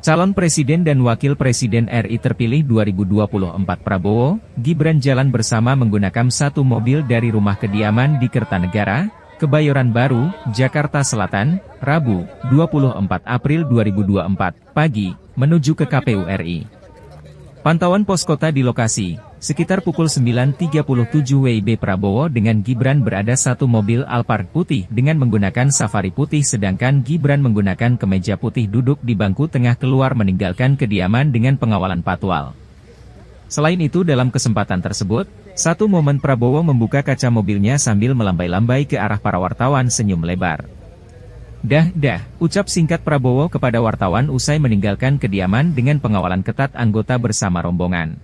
Calon Presiden dan Wakil Presiden RI terpilih 2024 Prabowo, Gibran jalan bersama menggunakan satu mobil dari rumah kediaman di Kertanegara, Kebayoran Baru, Jakarta Selatan, Rabu, 24 April 2024, pagi, menuju ke KPU RI. Pantauan pos kota di lokasi, sekitar pukul 9.37 WIB Prabowo dengan Gibran berada satu mobil Alphard putih dengan menggunakan safari putih sedangkan Gibran menggunakan kemeja putih duduk di bangku tengah keluar meninggalkan kediaman dengan pengawalan patwal. Selain itu dalam kesempatan tersebut, satu momen Prabowo membuka kaca mobilnya sambil melambai-lambai ke arah para wartawan senyum lebar. Dah, dah, ucap singkat Prabowo kepada wartawan usai meninggalkan kediaman dengan pengawalan ketat anggota bersama rombongan.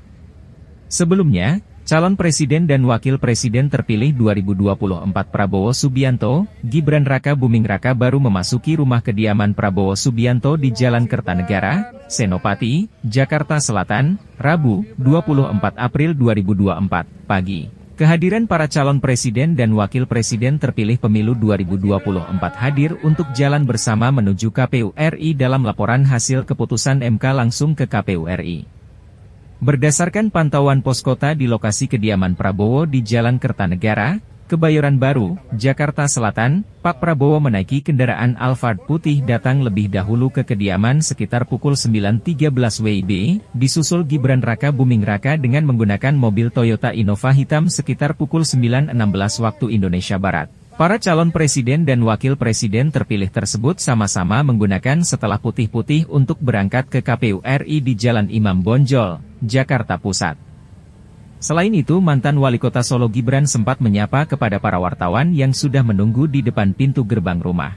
Sebelumnya, calon presiden dan wakil presiden terpilih 2024 Prabowo Subianto, Gibran Raka Buming Raka baru memasuki rumah kediaman Prabowo Subianto di Jalan Kertanegara, Senopati, Jakarta Selatan, Rabu, 24 April 2024, pagi. Kehadiran para calon presiden dan wakil presiden terpilih pemilu 2024 hadir untuk jalan bersama menuju KPU RI dalam laporan hasil keputusan MK langsung ke KPU RI. Berdasarkan pantauan poskota di lokasi kediaman Prabowo di Jalan Kertanegara, Kebayoran Baru, Jakarta Selatan, Pak Prabowo menaiki kendaraan Alphard putih datang lebih dahulu ke kediaman sekitar pukul 9.13 WIB, disusul Gibran Raka Buming Raka dengan menggunakan mobil Toyota Innova hitam sekitar pukul 9.16 waktu Indonesia Barat. Para calon presiden dan wakil presiden terpilih tersebut sama-sama menggunakan setelah putih-putih untuk berangkat ke KPU RI di Jalan Imam Bonjol, Jakarta Pusat. Selain itu, mantan wali kota Solo Gibran sempat menyapa kepada para wartawan yang sudah menunggu di depan pintu gerbang rumah.